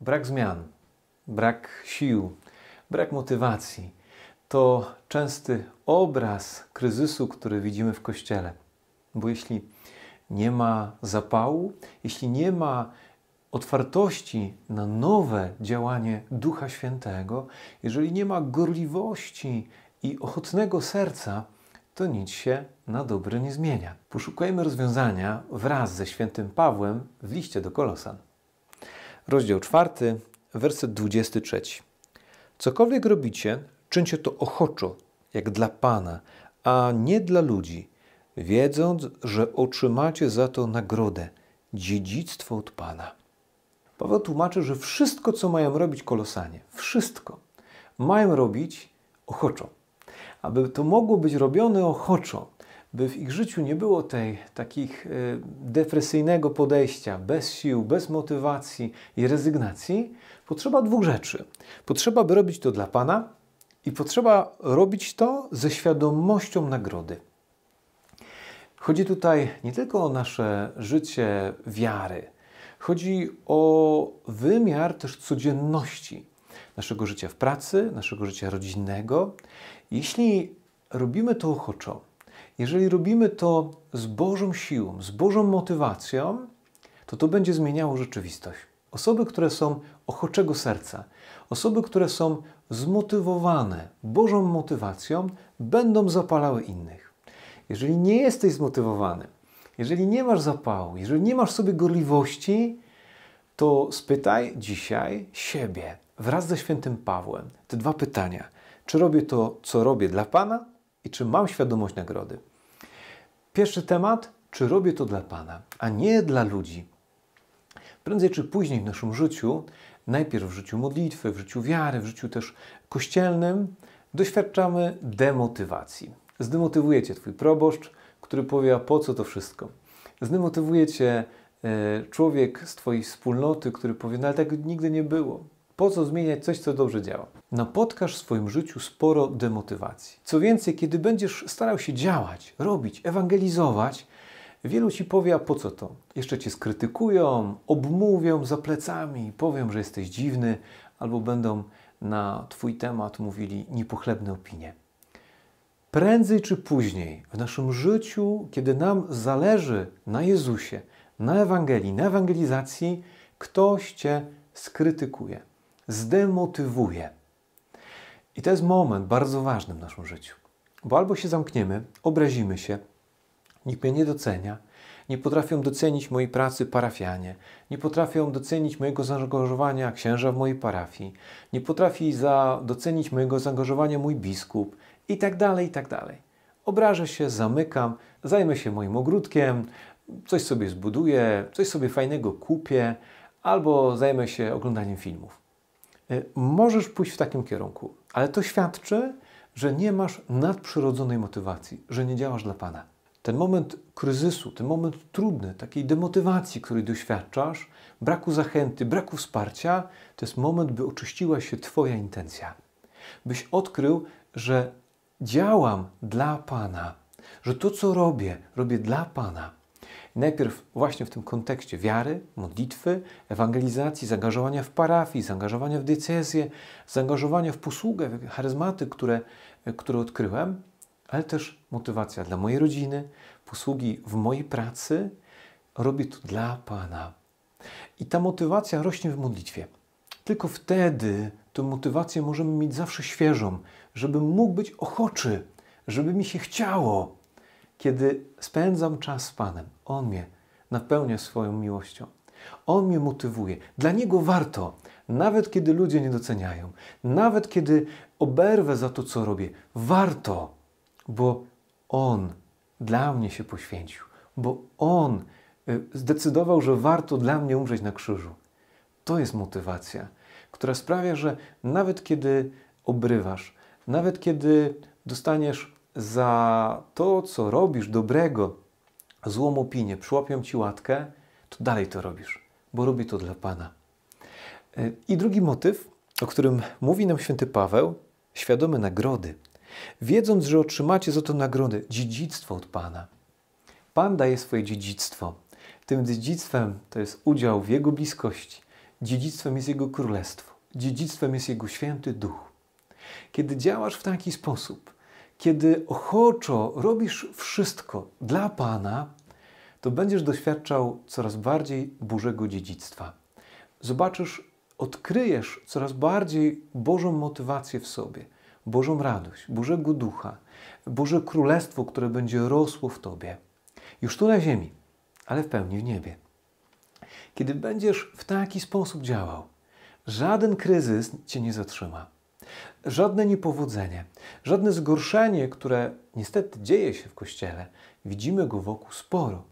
Brak zmian, brak sił, brak motywacji to częsty obraz kryzysu, który widzimy w kościele. Bo jeśli nie ma zapału, jeśli nie ma otwartości na nowe działanie Ducha Świętego, jeżeli nie ma gorliwości i ochotnego serca, to nic się na dobre nie zmienia. Poszukajmy rozwiązania wraz ze świętym Pawłem w liście do Kolosan. Rozdział 4, werset 23. Cokolwiek robicie, czyńcie to ochoczo, jak dla Pana, a nie dla ludzi, wiedząc, że otrzymacie za to nagrodę, dziedzictwo od Pana. Paweł tłumaczy, że wszystko, co mają robić kolosanie, wszystko mają robić ochoczo aby to mogło być robione ochoczo, by w ich życiu nie było tej takich y, depresyjnego podejścia, bez sił, bez motywacji i rezygnacji, potrzeba dwóch rzeczy. Potrzeba, by robić to dla Pana i potrzeba robić to ze świadomością nagrody. Chodzi tutaj nie tylko o nasze życie wiary, chodzi o wymiar też codzienności naszego życia w pracy, naszego życia rodzinnego jeśli robimy to ochoczo, jeżeli robimy to z Bożą siłą, z Bożą motywacją, to to będzie zmieniało rzeczywistość. Osoby, które są ochoczego serca, osoby, które są zmotywowane Bożą motywacją, będą zapalały innych. Jeżeli nie jesteś zmotywowany, jeżeli nie masz zapału, jeżeli nie masz sobie gorliwości, to spytaj dzisiaj siebie wraz ze świętym Pawłem te dwa pytania. Czy robię to, co robię dla Pana i czy mam świadomość nagrody? Pierwszy temat, czy robię to dla Pana, a nie dla ludzi. Prędzej czy później w naszym życiu, najpierw w życiu modlitwy, w życiu wiary, w życiu też kościelnym, doświadczamy demotywacji. Zdemotywuje cię twój proboszcz, który powie, a po co to wszystko? Zdemotywuje cię e, człowiek z twojej wspólnoty, który powie, no ale tak nigdy nie było. Po co zmieniać coś, co dobrze działa? Napotkasz w swoim życiu sporo demotywacji. Co więcej, kiedy będziesz starał się działać, robić, ewangelizować, wielu ci powie, a po co to? Jeszcze cię skrytykują, obmówią za plecami, powiem, że jesteś dziwny, albo będą na twój temat mówili niepochlebne opinie. Prędzej czy później w naszym życiu, kiedy nam zależy na Jezusie, na Ewangelii, na ewangelizacji, ktoś cię skrytykuje zdemotywuje. I to jest moment bardzo ważny w naszym życiu, bo albo się zamkniemy, obrazimy się, nikt mnie nie docenia, nie potrafią docenić mojej pracy parafianie, nie potrafią docenić mojego zaangażowania księża w mojej parafii, nie potrafi za, docenić mojego zaangażowania mój biskup i tak dalej, i tak dalej. Obrażę się, zamykam, zajmę się moim ogródkiem, coś sobie zbuduję, coś sobie fajnego kupię, albo zajmę się oglądaniem filmów. E, możesz pójść w takim kierunku, ale to świadczy, że nie masz nadprzyrodzonej motywacji, że nie działasz dla Pana. Ten moment kryzysu, ten moment trudny, takiej demotywacji, której doświadczasz, braku zachęty, braku wsparcia, to jest moment, by oczyściła się Twoja intencja. Byś odkrył, że działam dla Pana, że to, co robię, robię dla Pana. Najpierw właśnie w tym kontekście wiary, modlitwy, ewangelizacji, zaangażowania w parafii, zaangażowania w diecezję, zaangażowania w posługę, w charyzmaty, które, które odkryłem, ale też motywacja dla mojej rodziny, posługi w mojej pracy. Robię to dla Pana. I ta motywacja rośnie w modlitwie. Tylko wtedy tę motywację możemy mieć zawsze świeżą, żeby mógł być ochoczy, żeby mi się chciało, kiedy spędzam czas z Panem, On mnie napełnia swoją miłością. On mnie motywuje. Dla Niego warto, nawet kiedy ludzie nie doceniają, nawet kiedy oberwę za to, co robię, warto, bo On dla mnie się poświęcił, bo On y, zdecydował, że warto dla mnie umrzeć na krzyżu. To jest motywacja, która sprawia, że nawet kiedy obrywasz, nawet kiedy dostaniesz za to, co robisz dobrego, złą opinię, przyłapią ci łatkę, to dalej to robisz, bo robię to dla Pana. E, I drugi motyw, o którym mówi nam święty Paweł, świadome nagrody. Wiedząc, że otrzymacie za to nagrody, dziedzictwo od Pana. Pan daje swoje dziedzictwo. Tym dziedzictwem to jest udział w Jego bliskości. Dziedzictwem jest Jego królestwo. Dziedzictwem jest Jego święty duch. Kiedy działasz w taki sposób, kiedy ochoczo robisz wszystko dla Pana, to będziesz doświadczał coraz bardziej Bożego dziedzictwa. Zobaczysz, odkryjesz coraz bardziej Bożą motywację w sobie, Bożą radość, Bożego Ducha, Boże Królestwo, które będzie rosło w Tobie. Już tu na ziemi, ale w pełni w niebie. Kiedy będziesz w taki sposób działał, żaden kryzys Cię nie zatrzyma. Żadne niepowodzenie, żadne zgorszenie, które niestety dzieje się w kościele, widzimy go wokół sporo,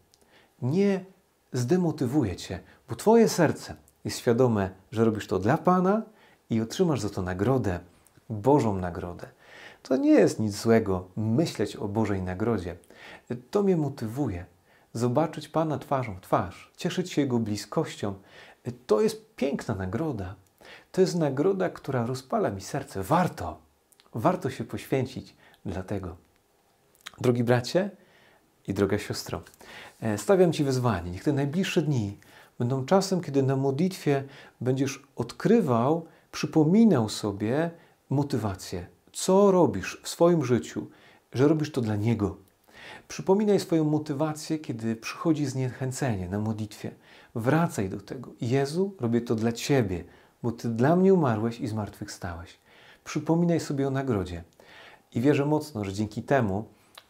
nie zdemotywuje cię, bo twoje serce jest świadome, że robisz to dla Pana i otrzymasz za to nagrodę, Bożą nagrodę. To nie jest nic złego myśleć o Bożej nagrodzie. To mnie motywuje. Zobaczyć Pana twarzą w twarz, cieszyć się Jego bliskością, to jest piękna nagroda. To jest nagroda, która rozpala mi serce. Warto, warto się poświęcić dla tego. Drogi bracie i droga siostro, e, stawiam Ci wyzwanie. Niech te najbliższe dni będą czasem, kiedy na modlitwie będziesz odkrywał, przypominał sobie motywację. Co robisz w swoim życiu, że robisz to dla Niego, Przypominaj swoją motywację, kiedy przychodzi zniechęcenie na modlitwie. Wracaj do tego. Jezu, robię to dla Ciebie bo Ty dla mnie umarłeś i zmartwychwstałeś. Przypominaj sobie o nagrodzie. I wierzę mocno, że dzięki temu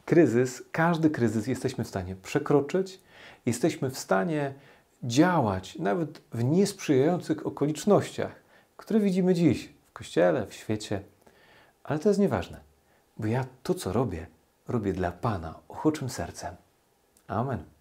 kryzys, każdy kryzys jesteśmy w stanie przekroczyć, jesteśmy w stanie działać nawet w niesprzyjających okolicznościach, które widzimy dziś w kościele, w świecie. Ale to jest nieważne, bo ja to, co robię, robię dla Pana, ochoczym sercem. Amen.